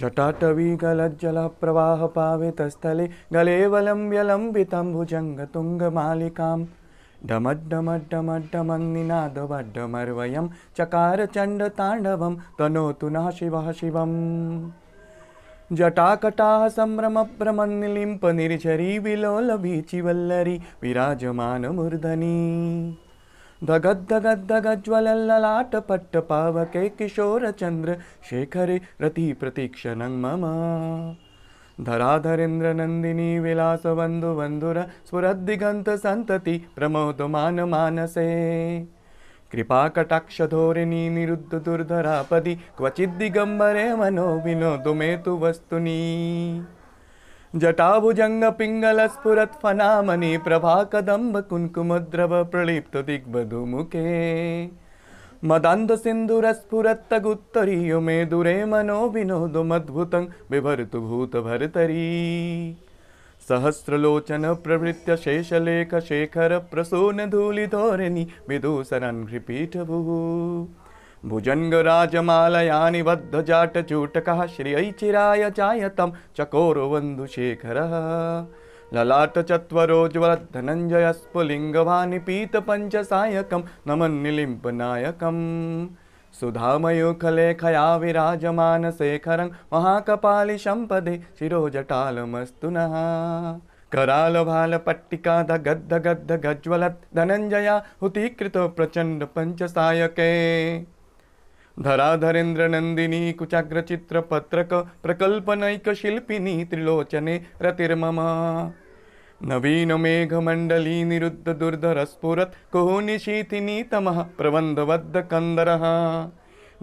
जटाटवी प्रवाह जटाटवीकलज्जलप्रवाहपावितस्थले गलेवलम्ब्यलम्बितं भुजङ्गतुङ्गमालिकां डमड्डमड्डमड्डमङ्निनादवड्डमर्वयं चकारचण्डताण्डवं तनोतु नः शिवः शिवम् जटाकटाः सम्भ्रमभ्रमन्निलिम्पनिर्झरी विलोलभीचिवल्लरी विराजमानमूर्धनी किशोरचन्द्र शेखरे रतिप्रतीक्षणं मम धराधरेन्द्रनन्दिनी विलासवन्धुवन्धुरस्फुरद्दिगन्तसन्तति प्रमोदमानमानसे कृपाकटाक्षधोरिणी निरुद्ध क्वचिद्दिगम्बरे मनो विनोद मे तु वस्तुनी जटाभुजङ्ग पिङ्गलस्फुरत् फनामनि प्रभाकदम्ब कुङ्कुमद्रव प्रलिप्त मुखे दिग्बधुमुखे मदान्धसिन्धुरस्फुरत्तगुत्तरीयो मे दुरे मनो विनोदमद्भुतं बिभर्तु भूतभर्तरी सहस्रलोचनप्रवृत्य शेषलेखशेखरप्रसूनधूलिधोरिणि विदूसरन् घृपीठभुः चकोर ललाट भुजङ्गराजमालया निबद्धजाटचूटकः श्रियैचिराय जायतं नमन ललाटचत्वरोज्वलद्धनञ्जयस्फुलिङ्गवानिपीतपञ्चसायकं नमन्निलिम्बनायकम् सुधामयूखलेखया विराजमानशेखरं महाकपालिशम्पदे शिरोजटालमस्तु नः करालभालपट्टिकाधगद्धगद्धगज्ज्वलत् धनञ्जया हुतीकृतप्रचण्डपञ्चसायके धराधरेन्द्र नंदिनी कुचाग्रचित्र पत्रक प्रकल्पनैक शिल्पिनी त्रिलोचने रतिर्मम नवीन मेघ मंडली निरुद्ध दुर्धर स्फुरत कुहुनिशीथिनी तमः प्रबंधवद्ध कंदरः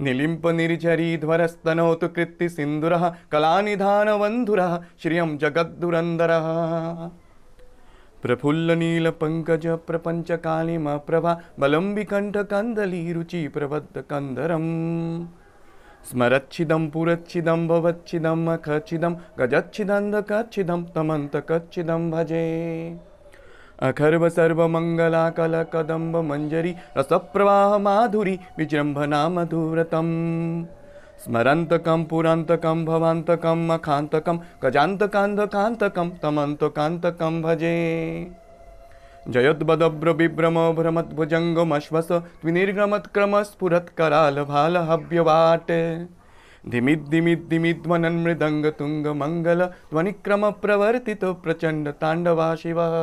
निलिम्प निर्झरीध्वरस्तनोतु कृत्तिसिन्दुरः कलानिधानवन्धुरः श्रियं जगद्दुरन्दरः प्रपंच प्रपञ्चकालिमा प्रभा प्रबद्ध बलम्बिकण्ठकन्दलीरुचि प्रबद्धकन्दरम् स्मरच्छिदं पुरच्छिदं भवच्छिदम् अखच्छिदं गजच्छिदन्दकच्छिदं कच्छिदम भजे अखर्व रस प्रवाह माधुरी विजृंभना मधुव्रतम् स्मरन्तकं पुरन्तकं भवान्तकं मखान्तकं गजान्तकान्धकान्तकं तमन्तकान्तकं भजे जयोद्बदभ्रविभ्रमो भ्रमद्भुजङ्गमश्वस त्विनिर्गमत्क्रमस्फुरत्करालभालहव्यवाट् धिमिद्धिमिद्धिमिद्वनन्मृदङ्गतुङ्गमङ्गलध्वनिक्रमप्रवर्तितप्रचण्डताण्डवा शिवः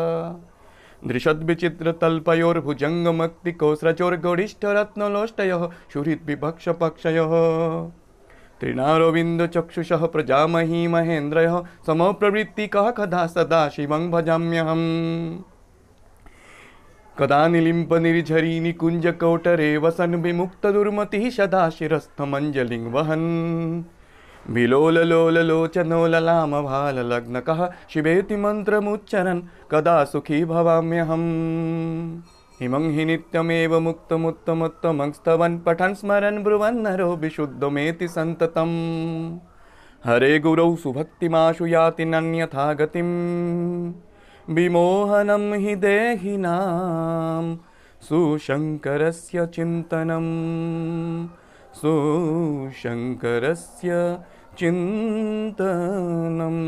विभक्ष पक्ष त्रिनारोविंद चक्षुषः प्रजामहि महेन्द्रयः समप्रवृत्तिकः कदा सदा शिवं भजाम्यहम् कदा निलिम्बनिर्झरी निकुञ्जकौटरे वसन् विमुक्तदुर्मतिः सदा शिरस्थमञ्जलिं वहन् विलोललोललोचनो ललामभाललग्नकः शिवेति मन्त्रमुच्चरन् कदा सुखी भवाम्यहम् हिमं हि नित्यमेव मुक्तमुत्तमुत्तमङ्स्तवन् पठन् स्मरन् ब्रुवन्नरो विशुद्धमेति सन्ततम् हरे गुरौ सुभक्तिमाशु याति नन्यथा गतिं विमोहनं हि देहिनां सुशङ्करस्य चिन्तनं सुशङ्करस्य चिन्तनम्